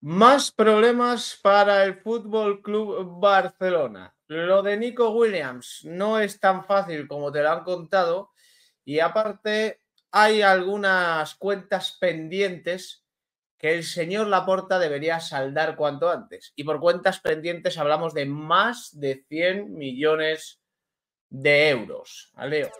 Más problemas para el Fútbol Club Barcelona. Lo de Nico Williams no es tan fácil como te lo han contado y aparte hay algunas cuentas pendientes que el señor Laporta debería saldar cuanto antes. Y por cuentas pendientes hablamos de más de 100 millones de euros. Aleo.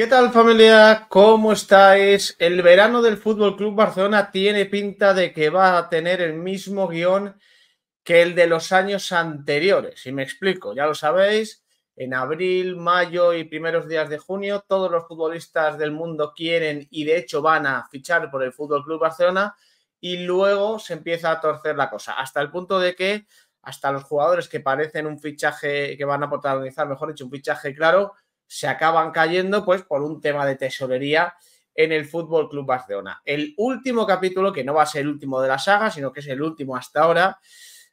¿Qué tal familia? ¿Cómo estáis? El verano del Fútbol Club Barcelona tiene pinta de que va a tener el mismo guión que el de los años anteriores. Y me explico, ya lo sabéis, en abril, mayo y primeros días de junio todos los futbolistas del mundo quieren y de hecho van a fichar por el Fútbol Club Barcelona y luego se empieza a torcer la cosa, hasta el punto de que hasta los jugadores que parecen un fichaje, que van a protagonizar, mejor dicho, un fichaje claro, se acaban cayendo pues por un tema de tesorería en el Fútbol Club Barcelona. El último capítulo, que no va a ser el último de la saga, sino que es el último hasta ahora,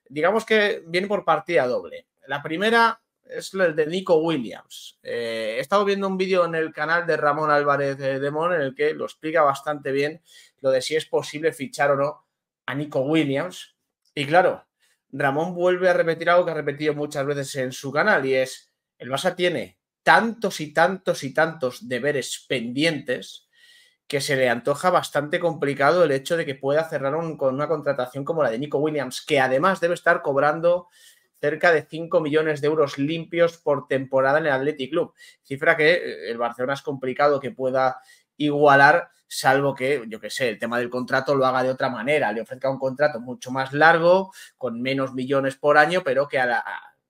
digamos que viene por partida doble. La primera es la de Nico Williams. Eh, he estado viendo un vídeo en el canal de Ramón Álvarez de Demón en el que lo explica bastante bien lo de si es posible fichar o no a Nico Williams. Y claro, Ramón vuelve a repetir algo que ha repetido muchas veces en su canal y es, el Barça tiene tantos y tantos y tantos deberes pendientes que se le antoja bastante complicado el hecho de que pueda cerrar con una contratación como la de Nico Williams, que además debe estar cobrando cerca de 5 millones de euros limpios por temporada en el Athletic Club, cifra que eh, el Barcelona es complicado que pueda igualar, salvo que, yo que sé, el tema del contrato lo haga de otra manera, le ofrezca un contrato mucho más largo, con menos millones por año, pero que a la,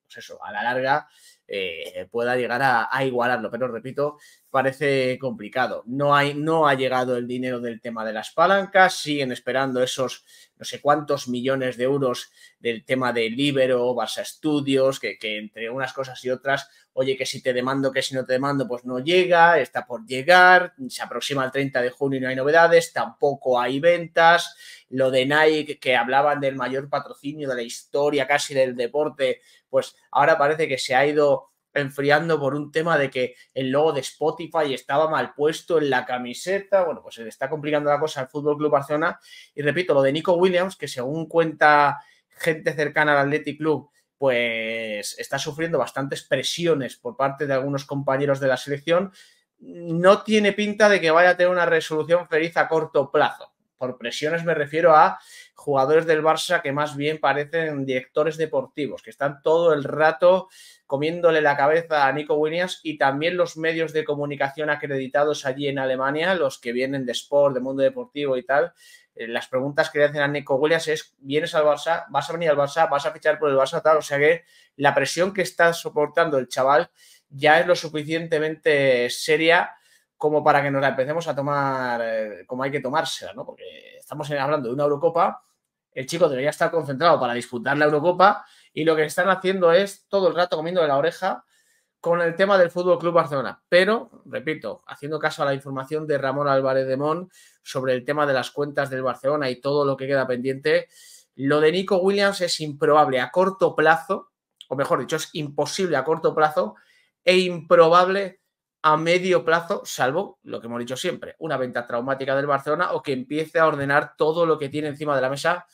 pues eso, a la larga eh, pueda llegar a, igualarlo. Pero repito, parece complicado. No, hay, no ha llegado el dinero del tema de las palancas, siguen esperando esos no sé cuántos millones de euros del tema de Libero, Barça Estudios, que, que entre unas cosas y otras, oye, que si te demando, que si no te demando, pues no llega, está por llegar, se aproxima el 30 de junio y no hay novedades, tampoco hay ventas. Lo de Nike, que hablaban del mayor patrocinio de la historia casi del deporte, pues ahora parece que se ha ido enfriando por un tema de que el logo de Spotify estaba mal puesto en la camiseta. Bueno, pues se le está complicando la cosa al Fútbol Club Barcelona. Y repito, lo de Nico Williams, que según cuenta gente cercana al Athletic Club, pues está sufriendo bastantes presiones por parte de algunos compañeros de la selección. No tiene pinta de que vaya a tener una resolución feliz a corto plazo por presiones me refiero a jugadores del Barça que más bien parecen directores deportivos, que están todo el rato comiéndole la cabeza a Nico Williams y también los medios de comunicación acreditados allí en Alemania, los que vienen de Sport, de Mundo Deportivo y tal. Eh, las preguntas que le hacen a Nico Williams es, ¿vienes al Barça? ¿Vas a venir al Barça? ¿Vas a fichar por el Barça? Tal, o sea que la presión que está soportando el chaval ya es lo suficientemente seria como para que nos la empecemos a tomar eh, como hay que tomársela, ¿no? Porque estamos hablando de una Eurocopa, el chico debería estar concentrado para disputar la Eurocopa y lo que están haciendo es todo el rato comiendo de la oreja con el tema del Fútbol Club Barcelona. Pero, repito, haciendo caso a la información de Ramón Álvarez de Mon sobre el tema de las cuentas del Barcelona y todo lo que queda pendiente, lo de Nico Williams es improbable a corto plazo, o mejor dicho, es imposible a corto plazo e improbable a medio plazo, salvo lo que hemos dicho siempre, una venta traumática del Barcelona o que empiece a ordenar todo lo que tiene encima de la mesa,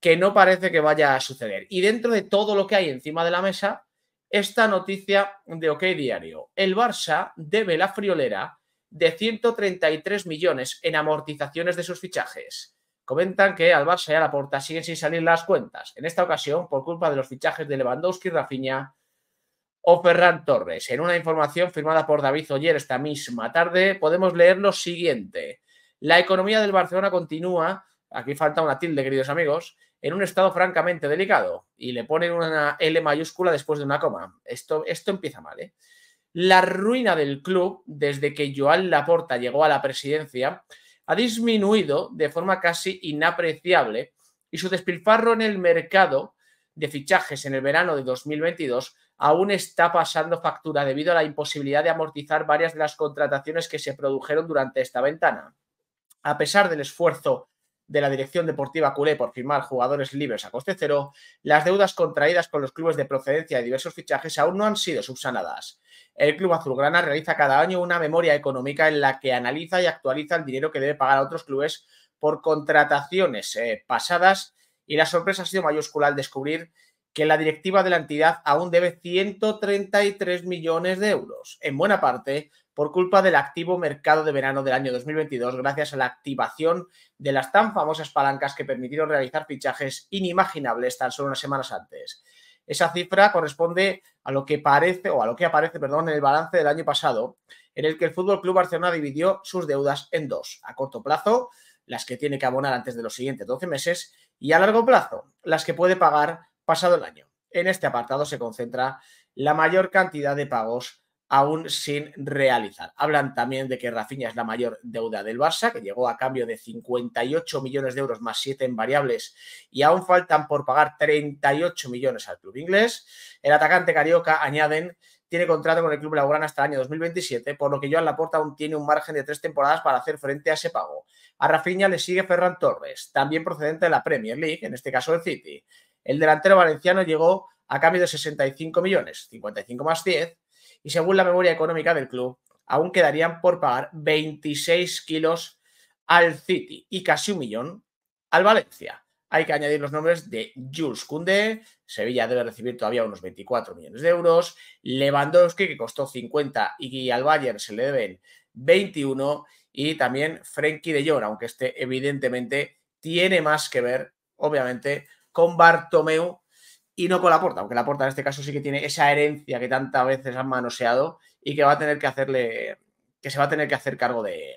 que no parece que vaya a suceder. Y dentro de todo lo que hay encima de la mesa, esta noticia de OK Diario. El Barça debe la friolera de 133 millones en amortizaciones de sus fichajes. Comentan que al Barça y a la porta siguen sin salir las cuentas. En esta ocasión, por culpa de los fichajes de Lewandowski y Rafinha, o Ferran Torres. En una información firmada por David Oyer esta misma tarde, podemos leer lo siguiente. La economía del Barcelona continúa, aquí falta una tilde, queridos amigos, en un estado francamente delicado y le ponen una L mayúscula después de una coma. Esto, esto empieza mal, ¿eh? La ruina del club, desde que Joan Laporta llegó a la presidencia, ha disminuido de forma casi inapreciable y su despilfarro en el mercado de fichajes en el verano de 2022 aún está pasando factura debido a la imposibilidad de amortizar varias de las contrataciones que se produjeron durante esta ventana. A pesar del esfuerzo de la dirección deportiva culé por firmar jugadores libres a coste cero, las deudas contraídas con los clubes de procedencia de diversos fichajes aún no han sido subsanadas. El Club Azulgrana realiza cada año una memoria económica en la que analiza y actualiza el dinero que debe pagar a otros clubes por contrataciones eh, pasadas y la sorpresa ha sido mayúscula al descubrir que la directiva de la entidad aún debe 133 millones de euros, en buena parte por culpa del activo mercado de verano del año 2022, gracias a la activación de las tan famosas palancas que permitieron realizar fichajes inimaginables tan solo unas semanas antes. Esa cifra corresponde a lo que parece o a lo que aparece, perdón, en el balance del año pasado, en el que el Fútbol Club Barcelona dividió sus deudas en dos: a corto plazo, las que tiene que abonar antes de los siguientes 12 meses, y a largo plazo, las que puede pagar pasado el año. En este apartado se concentra la mayor cantidad de pagos aún sin realizar. Hablan también de que Rafinha es la mayor deuda del Barça, que llegó a cambio de 58 millones de euros más 7 en variables y aún faltan por pagar 38 millones al club inglés. El atacante carioca, añaden, tiene contrato con el club laurana hasta el año 2027, por lo que Joan Laporta aún tiene un margen de tres temporadas para hacer frente a ese pago. A Rafinha le sigue Ferran Torres, también procedente de la Premier League, en este caso el City. El delantero valenciano llegó a cambio de 65 millones, 55 más 10, y según la memoria económica del club, aún quedarían por pagar 26 kilos al City y casi un millón al Valencia. Hay que añadir los nombres de Jules Koundé, Sevilla debe recibir todavía unos 24 millones de euros, Lewandowski, que costó 50 y al Bayern se le deben 21, y también Frenkie de Jong, aunque este evidentemente tiene más que ver, obviamente, con Bartomeu y no con la porta, aunque la porta en este caso sí que tiene esa herencia que tantas veces han manoseado y que va a tener que hacerle, que se va a tener que hacer cargo de,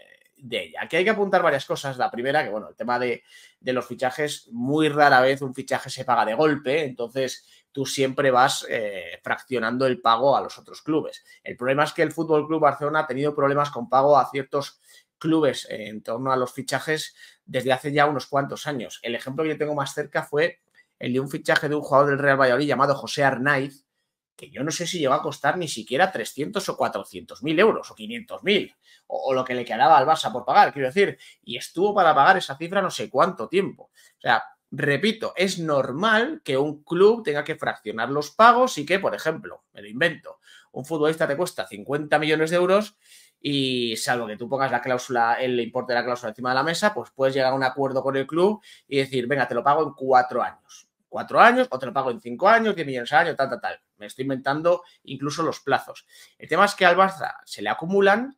ella. Aquí hay que apuntar varias cosas. La primera, que bueno, el tema de, los fichajes, muy rara vez un fichaje se paga de golpe, entonces tú siempre vas eh, fraccionando el pago a los otros clubes. El problema es que el Fútbol Club Barcelona ha tenido problemas con pago a ciertos clubes eh, en torno a los fichajes desde hace ya unos cuantos años. El ejemplo que yo tengo más cerca fue el de un fichaje de un jugador del Real Valladolid llamado José Arnaiz, que yo no sé si llegó a costar ni siquiera 300 o 400 mil euros o 500 mil, o, lo que le quedaba al Barça por pagar, quiero decir, y estuvo para pagar esa cifra no sé cuánto tiempo. O sea, repito, es normal que un club tenga que fraccionar los pagos y que, por ejemplo, me lo invento, un futbolista te cuesta 50 millones de euros y salvo que tú pongas la cláusula, el importe de la cláusula encima de la mesa, pues puedes llegar a un acuerdo con el club y decir, venga, te lo pago en cuatro años cuatro años otro pago en cinco años, 10 millones al año, tal, tal, tal. Me estoy inventando incluso los plazos. El tema es que al Barça se le acumulan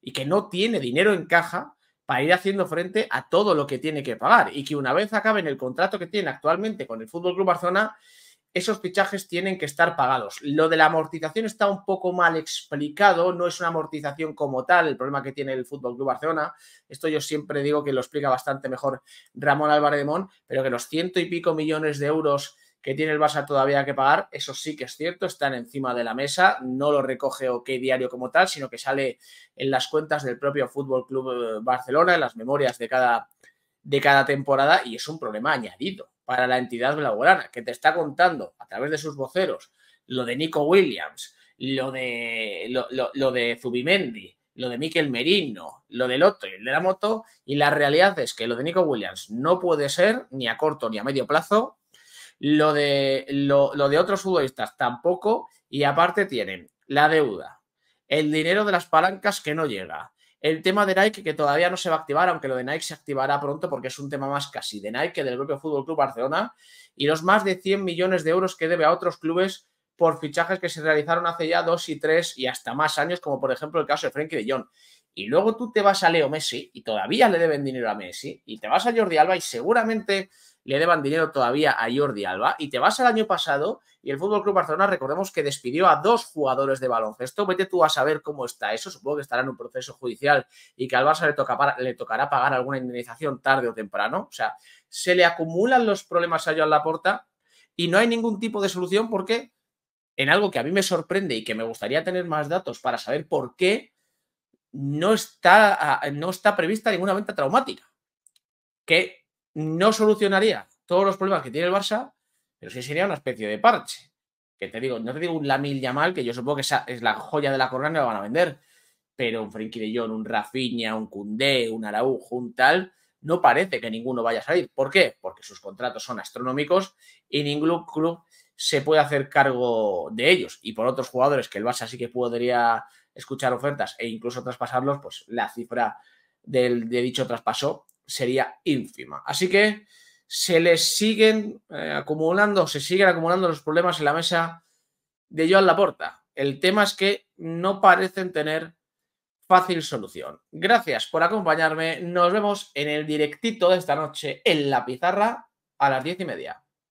y que no tiene dinero en caja para ir haciendo frente a todo lo que tiene que pagar y que una vez acaben el contrato que tiene actualmente con el Fútbol Club Barcelona esos fichajes tienen que estar pagados. Lo de la amortización está un poco mal explicado, no es una amortización como tal, el problema que tiene el Fútbol Club Barcelona. Esto yo siempre digo que lo explica bastante mejor Ramón Álvarez de Mon, pero que los ciento y pico millones de euros que tiene el Barça todavía que pagar, eso sí que es cierto, están encima de la mesa, no lo recoge o qué Diario como tal, sino que sale en las cuentas del propio Fútbol Club eh, Barcelona, en las memorias de cada, de cada temporada, y es un problema añadido para la entidad blaugrana, que te está contando a través de sus voceros lo de Nico Williams, lo de, lo, de Zubimendi, lo de Miquel Merino, lo del otro y el de la moto, y la realidad es que lo de Nico Williams no puede ser ni a corto ni a medio plazo, lo de, lo, lo de otros futbolistas tampoco, y aparte tienen la deuda, el dinero de las palancas que no llega, el tema de Nike, que todavía no se va a activar, aunque lo de Nike se activará pronto porque es un tema más casi de Nike que del propio Fútbol Club Barcelona, y los más de 100 millones de euros que debe a otros clubes por fichajes que se realizaron hace ya dos y tres y hasta más años, como por ejemplo el caso de Frenkie de Jong. Y luego tú te vas a Leo Messi y todavía le deben dinero a Messi. Y te vas a Jordi Alba y seguramente le deban dinero todavía a Jordi Alba. Y te vas al año pasado y el Fútbol Club Barcelona, recordemos que despidió a dos jugadores de baloncesto. Vete tú a saber cómo está eso. Supongo que estará en un proceso judicial y que al Barça le, toca, le tocará pagar alguna indemnización tarde o temprano. O sea, se le acumulan los problemas a Joan Laporta y no hay ningún tipo de solución porque en algo que a mí me sorprende y que me gustaría tener más datos para saber por qué no está, no está prevista ninguna venta traumática, que no solucionaría todos los problemas que tiene el Barça, pero sí sería una especie de parche. Que te digo, no te digo un Lamil Yamal, que yo supongo que es la joya de la corona y la van a vender, pero un Frenkie de Jong, un Rafinha, un Cundé, un Araujo, un tal, no parece que ninguno vaya a salir. ¿Por qué? Porque sus contratos son astronómicos y ningún club se puede hacer cargo de ellos. Y por otros jugadores que el Barça sí que podría escuchar ofertas e incluso traspasarlos, pues la cifra del, de dicho traspaso sería ínfima. Así que se les siguen eh, acumulando, se siguen acumulando los problemas en la mesa de Joan Laporta. El tema es que no parecen tener fácil solución. Gracias por acompañarme. Nos vemos en el directito de esta noche en la pizarra a las diez y media.